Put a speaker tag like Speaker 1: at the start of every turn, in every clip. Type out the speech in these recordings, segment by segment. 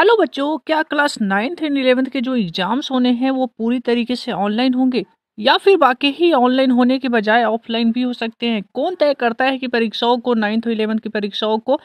Speaker 1: hello बच्चों क्या class ninth and eleventh के जो एग्ज़ाम्स होने हैं वो पूरी तरीके से ऑनलाइन होंगे या फिर बाकी ही ऑनलाइन होने के बजाय ऑफलाइन भी हो सकते हैं कौन तय करता है कि परीक्षाओं को नाइन्थ और इलेवंथ की परीक्षाओं को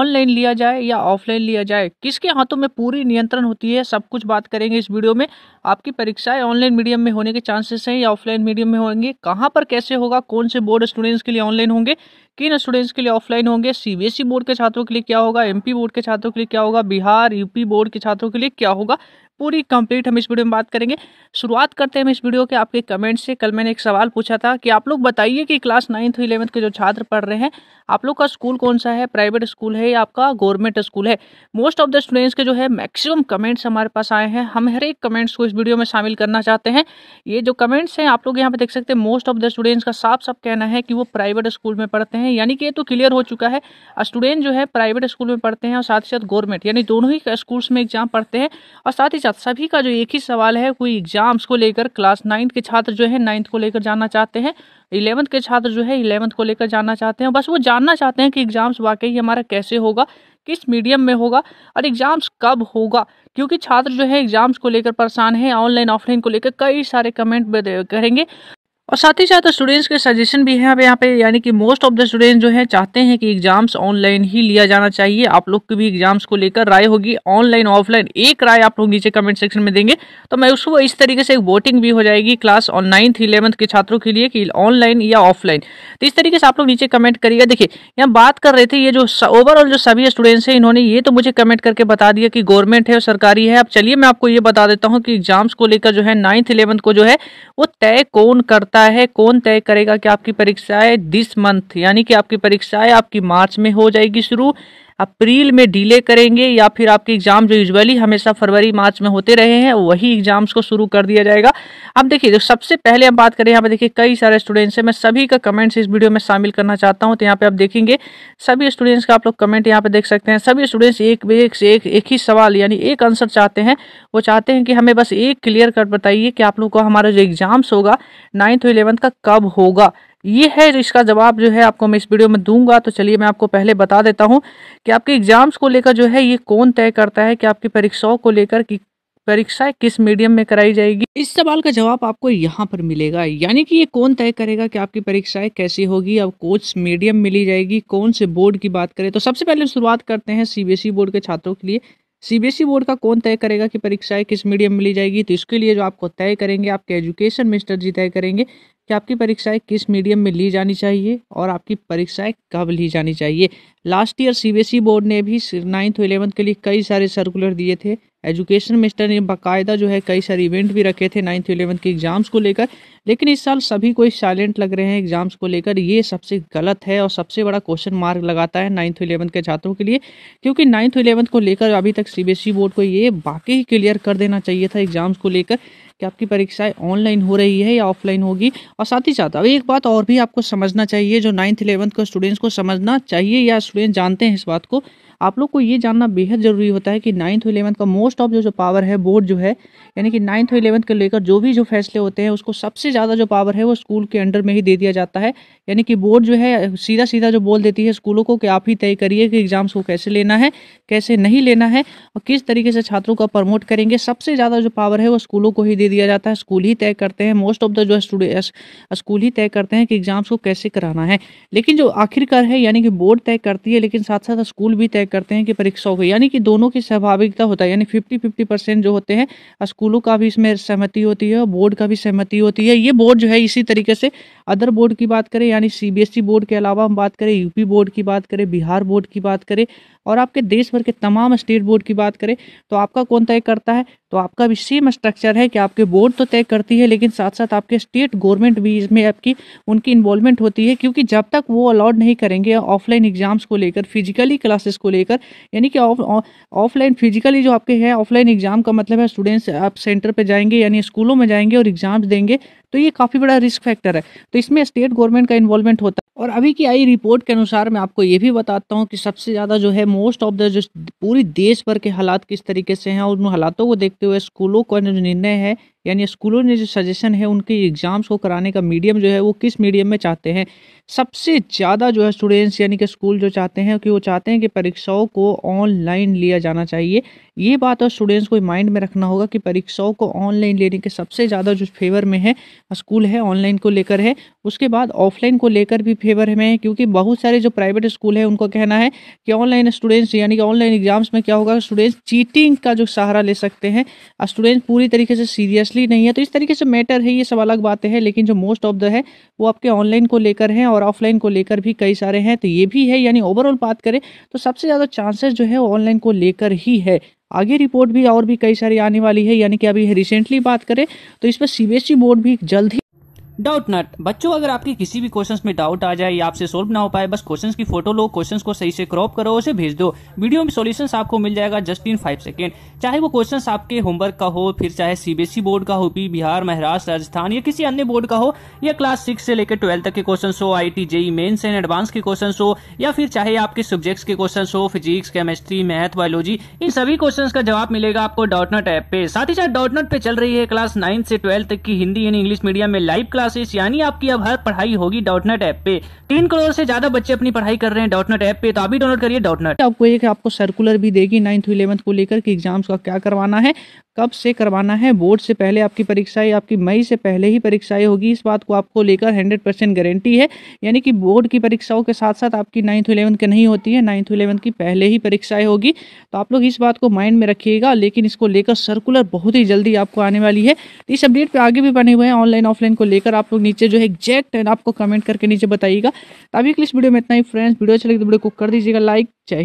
Speaker 1: ऑनलाइन लिया जाए या ऑफलाइन लिया जाए किसके हाथों में पूरी नियंत्रण होती है सब कुछ बात करेंगे इस वीडियो में आपकी परीक्षाएं ऑनलाइन मीडियम में होने के चांसेस हैं या ऑफलाइन मीडियम में होंगे कहाँ पर कैसे होगा कौन से बोर्ड स्टूडेंट्स के लिए ऑनलाइन होंगे किन स्टूडेंट्स के लिए ऑफलाइन होंगे सीबीएसई बोर्ड e के छात्रों के लिए क्या होगा एमपी बोर्ड के छात्रों के लिए क्या होगा बिहार यूपी बोर्ड के छात्रों के लिए क्या होगा पूरी कंप्लीट हम इस वीडियो में बात करेंगे शुरुआत करते हैं हम इस वीडियो के आपके कमेंट से कल मैंने एक सवाल पूछा था कि आप लोग बताइए कि क्लास नाइन्थ इलेवंथ के जो छात्र पढ़ रहे हैं आप लोग का स्कूल कौन सा है प्राइवेट स्कूल है या आपका गवर्नमेंट स्कूल है मोस्ट ऑफ द स्टूडेंट्स के जो है मैक्सिमम कमेंट्स हमारे पास आए हैं हम हर एक कमेंट्स को इस वीडियो में शामिल करना चाहते हैं ये जो कमेंट्स हैं आप लोग यहाँ पर देख सकते हैं मोस्ट ऑफ द स्टूडेंट्स का साफ साफ कहना है कि वो प्राइवेट स्कूल में पढ़ते हैं हैं यानी कि ये तो क्लियर हो चुका है स्टूडेंट जो है प्राइवेट स्कूल में पढ़ते हैं और साथ ही साथ गवर्नमेंट यानी दोनों ही स्कूल्स में एग्जाम पढ़ते हैं और साथ ही साथ सभी का जो एक ही सवाल है कोई एग्जाम्स को लेकर क्लास नाइन्थ के छात्र जो है नाइन्थ को लेकर जाना चाहते हैं इलेवंथ के छात्र जो है इलेवंथ को लेकर जानना चाहते हैं बस वो जानना चाहते हैं कि एग्जाम्स वाकई हमारा कैसे होगा किस मीडियम में होगा और एग्ज़ाम्स कब होगा क्योंकि छात्र जो है एग्ज़ाम्स को लेकर परेशान है ऑनलाइन ऑफलाइन को लेकर कई सारे कमेंट करेंगे और साथ ही साथ स्टूडेंट्स के सजेशन भी है अब यहाँ पे यानी कि मोस्ट ऑफ द स्टूडेंट्स जो है चाहते हैं कि एग्जाम्स ऑनलाइन ही लिया जाना चाहिए आप लोग की भी एग्जाम्स को लेकर राय होगी ऑनलाइन ऑफलाइन एक राय आप लोग नीचे कमेंट सेक्शन में देंगे तो मैं उसको इस तरीके से एक वोटिंग भी हो जाएगी क्लास और नाइन्थ इलेवंथ के छात्रों के लिए कि ऑनलाइन या ऑफलाइन तो इस तरीके से आप लोग नीचे कमेंट करिएगा देखिए यहाँ बात कर रहे थे ये जो ओवरऑल जो सभी स्टूडेंट्स हैं इन्होंने ये तो मुझे कमेंट करके बता दिया कि गवर्नमेंट है और सरकारी है अब चलिए मैं आपको ये बता देता हूँ कि एग्जाम्स को लेकर जो है नाइन्थ इलेवंथ को जो है वो तय कौन करता रहा है कौन तय करेगा कि आपकी परीक्षाएं दिस मंथ यानी कि आपकी परीक्षाएं आपकी मार्च में हो जाएगी शुरू अप्रैल में डिले करेंगे या फिर आपके एग्जाम जो यूजुअली हमेशा फरवरी मार्च में होते रहे हैं वही एग्जाम्स को शुरू कर दिया जाएगा अब देखिए जो सबसे पहले हम बात करें यहाँ पे देखिए कई सारे स्टूडेंट्स हैं मैं सभी का कमेंट्स इस वीडियो में शामिल करना चाहता हूँ तो यहाँ पे आप देखेंगे सभी स्टूडेंट्स का आप लोग कमेंट यहाँ पे देख सकते हैं सभी स्टूडेंट्स एक एक से एक एक ही सवाल यानी एक आंसर चाहते हैं वो चाहते हैं कि हमें बस एक क्लियर कट बताइए कि आप लोग को हमारा जो एग्जाम्स होगा नाइन्थ और इलेवंथ का कब होगा ये है जो इसका जवाब जो है आपको मैं इस वीडियो में दूंगा तो चलिए मैं आपको पहले बता देता हूँ कि आपके एग्जाम्स को लेकर जो है ये कौन तय करता है कि आपकी परीक्षाओं को लेकर कि परीक्षा किस मीडियम में कराई जाएगी इस सवाल का जवाब आपको यहाँ पर मिलेगा यानी कि ये कौन तय करेगा कि आपकी परीक्षाएं कैसी होगी अब कोच मीडियम मिली जाएगी कौन से बोर्ड की बात करें तो सबसे पहले शुरुआत करते हैं सीबीएसई बोर्ड के छात्रों के लिए सीबीएसई बोर्ड का कौन तय करेगा कि परीक्षाएं किस मीडियम में ली जाएगी तो इसके लिए जो आपको तय करेंगे आपके एजुकेशन मिनिस्टर जी तय करेंगे कि आपकी परीक्षाएं किस मीडियम में ली जानी चाहिए और आपकी परीक्षाएं कब ली जानी चाहिए लास्ट ईयर सीबीएसई बोर्ड ने भी नाइन्थ और इलेवंथ के लिए कई सारे सर्कुलर दिए थे एजुकेशन मिनिस्टर ने बाकायदा जो है कई सारे इवेंट भी रखे थे नाइन्थ इलेवंथ के एग्जाम्स को लेकर लेकिन इस साल सभी कोई साइलेंट लग रहे हैं एग्जाम्स को लेकर ये सबसे गलत है और सबसे बड़ा क्वेश्चन मार्क लगाता है नाइन्थ इलेवंथ के छात्रों के लिए क्योंकि नाइन्थ इलेवंथ को लेकर अभी तक सी बोर्ड e को ये बाकी ही क्लियर कर देना चाहिए था एग्जाम्स को लेकर कि आपकी परीक्षाएं ऑनलाइन हो रही है या ऑफलाइन होगी और साथ ही साथ अब एक बात और भी आपको समझना चाहिए जो नाइन्थ इलेवंथ को स्टूडेंट्स को समझना चाहिए या स्टूडेंट जानते हैं इस बात को आप लोग को ये जानना बेहद ज़रूरी होता है कि नाइन्थ और इलेवंथ का मोस्ट ऑफ जो जो पावर है बोर्ड जो है यानी कि नाइन्थ और इलेवंथ को लेकर जो भी जो फैसले होते हैं उसको सबसे ज़्यादा जो पावर है वो स्कूल के अंडर में ही दे दिया जाता है यानी कि बोर्ड जो है सीधा सीधा जो बोल देती है स्कूलों को कि आप ही तय करिए कि एग्ज़ाम्स को कैसे लेना है कैसे नहीं लेना है और किस तरीके से छात्रों का प्रमोट करेंगे सबसे ज़्यादा जो पावर है वो स्कूलों को ही दे दिया जाता है स्कूल ही तय करते हैं मोस्ट ऑफ द जो स्टूडेंट स्कूल ही तय करते हैं कि एग्ज़ाम्स को कैसे कराना है लेकिन जो आखिरकार है यानी कि बोर्ड तय करती है लेकिन साथ साथ स्कूल भी तय करते हैं कि परीक्षा हो यानी कि दोनों की सहभागिता होता है यानी फिफ्टी फिफ्टी परसेंट जो होते हैं स्कूलों का भी इसमें सहमति होती है बोर्ड का भी सहमति होती है ये बोर्ड जो है इसी तरीके से अदर बोर्ड की बात करें यानी सीबीएसई e बोर्ड के अलावा हम बात करें यूपी बोर्ड की बात करें बिहार बोर्ड की बात करें और आपके देश भर के तमाम स्टेट बोर्ड की बात करें तो आपका कौन तय करता है तो आपका भी सेम स्ट्रक्चर है कि आपके बोर्ड तो तय करती है लेकिन साथ साथ आपके स्टेट गवर्नमेंट भी इसमें आपकी उनकी इन्वॉल्वमेंट होती है क्योंकि जब तक वो अलाउड नहीं करेंगे ऑफलाइन एग्जाम्स को लेकर फिजिकली क्लासेस को लेकर लेकर यानी कि ऑफलाइन फिजिकली जो आपके हैं ऑफलाइन एग्जाम का मतलब है स्टूडेंट्स आप सेंटर पर जाएंगे यानी स्कूलों में जाएंगे और एग्जाम्स देंगे तो ये काफ़ी बड़ा रिस्क फैक्टर है तो इसमें स्टेट गवर्नमेंट का इन्वॉल्वमेंट होता है और अभी की आई रिपोर्ट के अनुसार मैं आपको ये भी बताता हूँ कि सबसे ज़्यादा जो है मोस्ट ऑफ द जो पूरी देश भर के हालात किस तरीके से हैं और उन हालातों को देखते हुए स्कूलों का जो निर्णय है यानी स्कूलों ने जो सजेशन है उनके एग्ज़ाम्स को कराने का मीडियम जो है वो किस मीडियम में चाहते हैं सबसे ज़्यादा जो है स्टूडेंट्स यानी कि स्कूल जो चाहते हैं कि वो चाहते हैं कि परीक्षाओं को ऑनलाइन लिया जाना चाहिए ये बात और स्टूडेंट्स को माइंड में रखना होगा कि परीक्षाओं को ऑनलाइन लेने के सबसे ज़्यादा जो फेवर में है स्कूल है ऑनलाइन को लेकर है उसके बाद ऑफलाइन को लेकर भी फेवर में है क्योंकि बहुत सारे जो प्राइवेट स्कूल है उनको कहना है कि ऑनलाइन स्टूडेंट्स यानी कि ऑनलाइन एग्जाम्स में क्या होगा स्टूडेंट्स चीटिंग का जो सहारा ले सकते हैं स्टूडेंट्स पूरी तरीके से सीरियस सीरियसली नहीं है तो इस तरीके से मैटर है ये सब अलग बातें हैं लेकिन जो मोस्ट ऑफ द है वो आपके ऑनलाइन को लेकर हैं और ऑफलाइन को लेकर भी कई सारे हैं तो ये भी है यानी ओवरऑल बात करें तो सबसे ज़्यादा चांसेस जो है ऑनलाइन को लेकर ही है आगे रिपोर्ट भी और भी कई सारी आने वाली है यानी कि अभी रिसेंटली बात करें तो इस पर सीबीएसई बोर्ड e भी जल्द ही
Speaker 2: डाउट नट बच्चों अगर आपके किसी भी क्वेश्चन में डाउट आ जाए या आपसे सोल्व ना हो पाए बस क्वेश्चन की फोटो लो क्वेश्चन को सही से क्रॉप करो उसे भेज दो वीडियो में सोल्यूशन आपको मिल जाएगा जस्ट इन फाइव सेकेंड चाहे वो क्वेश्चन आपके होमवर्क का हो फिर चाहे सीबीएसई बोर्ड e का हो पी बिहार महाराष्ट्र राजस्थान या किसी अन्य बोर्ड का हो या क्लास सिक्स से लेकर ट्वेल्थ तक के क्वेश्चन हो I T JEE mains and advance के क्वेश्चन हो या फिर चाहे आपके सब्जेक्ट्स के क्वेश्चन हो फिजिक्स केमिस्ट्री मैथ बायोलॉजी इन सभी क्वेश्चन का जवाब मिलेगा आपको नट ऐप पे साथ ही साथ नट पे चल रही है क्लास नाइन से ट्वेल्थ तक की हिंदी एंड इंग्लिश मीडियम में लाइव क्लास क्लासेस यानी आपकी अब हर पढ़ाई होगी डॉटनेट ऐप पे तीन करोड़ से ज्यादा बच्चे अपनी पढ़ाई कर रहे हैं डॉटनेट ऐप पे तो अभी डाउनलोड करिए डॉटनेट
Speaker 1: तो आपको एक आपको सर्कुलर भी देगी नाइन्थ इलेवंथ को लेकर कि एग्जाम्स का क्या करवाना है कब से करवाना है बोर्ड से पहले आपकी परीक्षाएं आपकी मई से पहले ही परीक्षाएं होगी इस बात को आपको लेकर 100 परसेंट गारंटी है यानी कि बोर्ड की परीक्षाओं के साथ साथ आपकी नाइन्थ इलेवंथ की नहीं होती है नाइन्थ इलेवंथ की पहले ही परीक्षाएं होगी तो आप लोग इस बात को माइंड में रखिएगा लेकिन इसको लेकर सर्कुलर बहुत ही जल्दी आपको आने वाली है इस अपडेट पर आगे भी बने हुए हैं ऑनलाइन ऑफलाइन को लेकर आंसर आप लोग नीचे जो है एग्जैक्ट है आपको कमेंट करके नीचे बताइएगा अभी के इस वीडियो में इतना ही फ्रेंड्स वीडियो अच्छा लगे तो वीडियो को कर दीजिएगा लाइक चाहिए